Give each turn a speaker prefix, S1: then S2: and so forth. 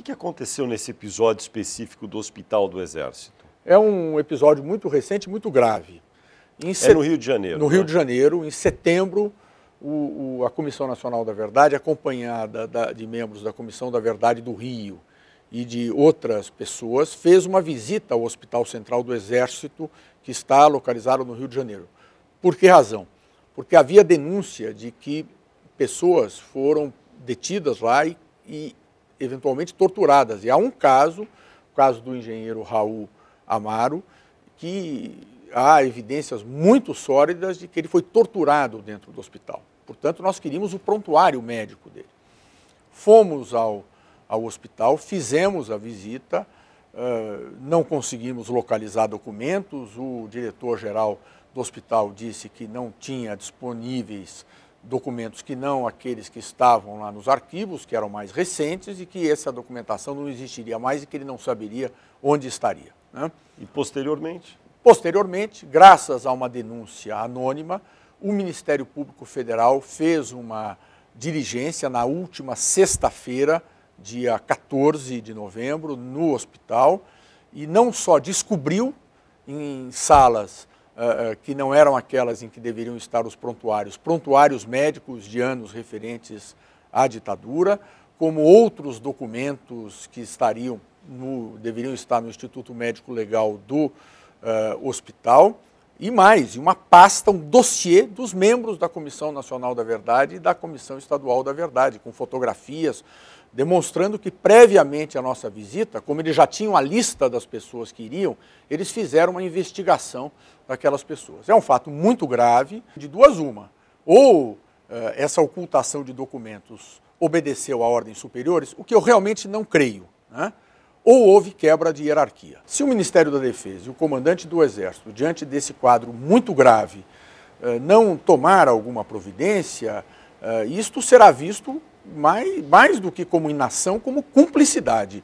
S1: que, que aconteceu nesse episódio específico do Hospital do Exército? É um episódio muito recente, muito grave. Em set... É no Rio de Janeiro. No né? Rio de Janeiro, em setembro, o, o, a Comissão Nacional da Verdade, acompanhada da, de membros da Comissão da Verdade do Rio e de outras pessoas, fez uma visita ao Hospital Central do Exército, que está localizado no Rio de Janeiro. Por que razão? Porque havia denúncia de que pessoas foram detidas lá e, e eventualmente torturadas. E há um caso, o caso do engenheiro Raul Amaro, que há evidências muito sólidas de que ele foi torturado dentro do hospital. Portanto, nós queríamos o prontuário médico dele. Fomos ao, ao hospital, fizemos a visita, uh, não conseguimos localizar documentos, o diretor-geral do hospital disse que não tinha disponíveis documentos que não aqueles que estavam lá nos arquivos, que eram mais recentes, e que essa documentação não existiria mais e que ele não saberia onde estaria. Né? E posteriormente? Posteriormente, graças a uma denúncia anônima, o Ministério Público Federal fez uma diligência na última sexta-feira, dia 14 de novembro, no hospital, e não só descobriu em salas ah, ah, que não eram aquelas em que deveriam estar os prontuários, prontuários médicos de anos referentes à ditadura, como outros documentos que estariam no, deveriam estar no Instituto Médico Legal do uh, hospital e mais, uma pasta, um dossiê dos membros da Comissão Nacional da Verdade e da Comissão Estadual da Verdade, com fotografias, demonstrando que previamente à nossa visita, como eles já tinham a lista das pessoas que iriam, eles fizeram uma investigação daquelas pessoas. É um fato muito grave, de duas uma. Ou eh, essa ocultação de documentos obedeceu a ordens superiores, o que eu realmente não creio. Né? ou houve quebra de hierarquia. Se o Ministério da Defesa e o comandante do Exército, diante desse quadro muito grave, eh, não tomar alguma providência, eh, isto será visto mais, mais do que como inação, como cumplicidade.